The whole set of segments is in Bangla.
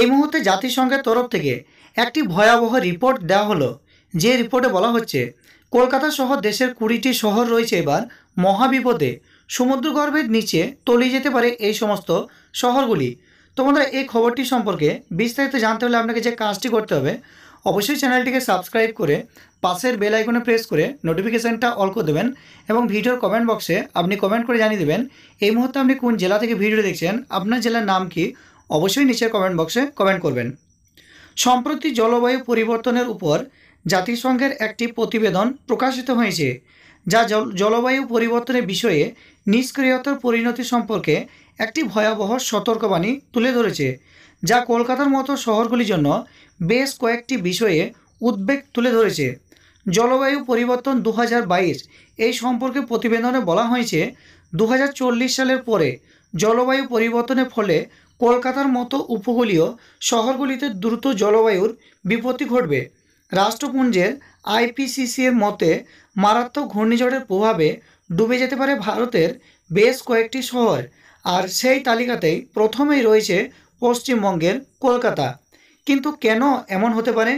এই মুহূর্তে জাতিসংঘের তরফ থেকে একটি ভয়াবহ রিপোর্ট দেওয়া হলো যে রিপোর্টে বলা হচ্ছে কলকাতা সহ দেশের কুড়িটি শহর রয়েছে এবার মহাবিপদে সমুদ্রগর্ভের নিচে তলিয়ে যেতে পারে এই সমস্ত শহরগুলি তোমাদের এই খবরটি সম্পর্কে বিস্তারিত জানতে হলে আপনাকে যে কাজটি করতে হবে অবশ্যই চ্যানেলটিকে সাবস্ক্রাইব করে পাশের বেল আইকনে প্রেস করে নোটিফিকেশানটা অল করে দেবেন এবং ভিডিওর কমেন্ট বক্সে আপনি কমেন্ট করে জানিয়ে দেবেন এই মুহূর্তে আপনি কোন জেলা থেকে ভিডিও দেখছেন আপনার জেলার নাম কি অবশ্যই নিচের কমেন্ট বক্সে কমেন্ট করবেন সম্প্রতি জলবায়ু পরিবর্তনের উপর জাতিসংঘের একটি প্রতিবেদন প্রকাশিত হয়েছে যা জলবায়ু পরিবর্তনের বিষয়ে নিষ্ক্রিয়তার পরিণতি সম্পর্কে একটি ভয়াবহ সতর্কবাণী তুলে ধরেছে যা কলকাতার মতো শহরগুলির জন্য বেশ কয়েকটি বিষয়ে উদ্বেগ তুলে ধরেছে জলবায়ু পরিবর্তন দু এই সম্পর্কে প্রতিবেদনে বলা হয়েছে দু সালের পরে জলবায়ু পরিবর্তনের ফলে কলকাতার মতো উপকূলীয় শহরগুলিতে দ্রুত জলবায়ুর বিপত্তি ঘটবে রাষ্ট্রপুঞ্জের আইপিসিসির মতে মারাত্মক ঘূর্ণিঝড়ের প্রভাবে ডুবে যেতে পারে ভারতের বেশ কয়েকটি শহর আর সেই তালিকাতেই প্রথমেই রয়েছে পশ্চিমবঙ্গের কলকাতা কিন্তু কেন এমন হতে পারে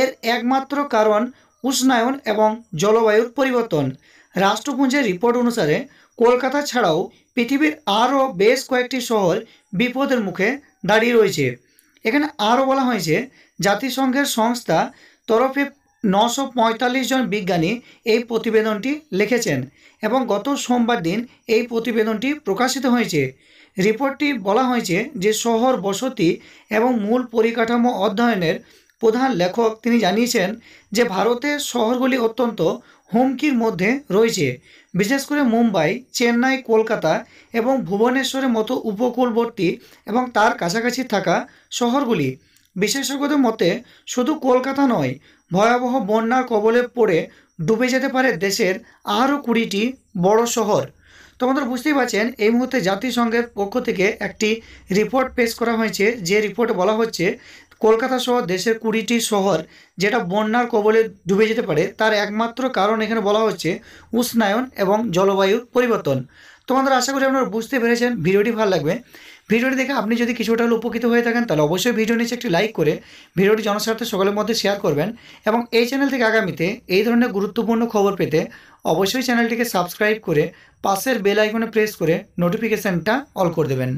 এর একমাত্র কারণ উষ্ণায়ন এবং জলবায়ুর পরিবর্তন রাষ্ট্রপুঞ্জের রিপোর্ট অনুসারে কলকাতা ছাড়াও পৃথিবীর আরও বেশ কয়েকটি শহর বিপদের মুখে দাঁড়িয়ে রয়েছে এখানে আরও বলা হয়েছে জাতিসংঘের সংস্থা তরফে নশো জন বিজ্ঞানী এই প্রতিবেদনটি লিখেছেন এবং গত সোমবার দিন এই প্রতিবেদনটি প্রকাশিত হয়েছে রিপোর্টটি বলা হয়েছে যে শহর বসতি এবং মূল পরিকাঠামো অধ্যয়নের প্রধান লেখক তিনি জানিয়েছেন যে ভারতের শহরগুলি অত্যন্ত হুমকির মধ্যে রয়েছে বিশেষ করে মুম্বাই চেন্নাই কলকাতা এবং ভুবনেশ্বরের মতো উপকূলবর্তী এবং তার কাছাকাছি থাকা শহরগুলি বিশেষজ্ঞদের মতে শুধু কলকাতা নয় ভয়াবহ বন্যার কবলে পড়ে ডুবে যেতে পারে দেশের আরও কুড়িটি বড় শহর তোমাদের বুঝতেই পারছেন এই মুহূর্তে জাতিসংঘের পক্ষ থেকে একটি রিপোর্ট পেশ করা হয়েছে যে রিপোর্টে বলা হচ্ছে কলকাতা সহ দেশের কুড়িটি শহর যেটা বন্যার কবলে ডুবে যেতে পারে তার একমাত্র কারণ এখানে বলা হচ্ছে উষ্ণায়ন এবং জলবায়ু পরিবর্তন তোমাদের আশা করি আপনারা বুঝতে পেরেছেন ভিডিওটি ভালো লাগবে ভিডিওটি দেখে আপনি যদি কিছুটা হলে উপকৃত হয়ে থাকেন তাহলে অবশ্যই ভিডিও নিচে একটি লাইক করে ভিডিওটি জনস্বার্থে সকলের মধ্যে শেয়ার করবেন এবং এই চ্যানেল থেকে আগামীতে এই ধরনের গুরুত্বপূর্ণ খবর পেতে অবশ্যই চ্যানেলটিকে সাবস্ক্রাইব করে পাশের বেল আইকনে প্রেস করে নোটিফিকেশানটা অল করে দেবেন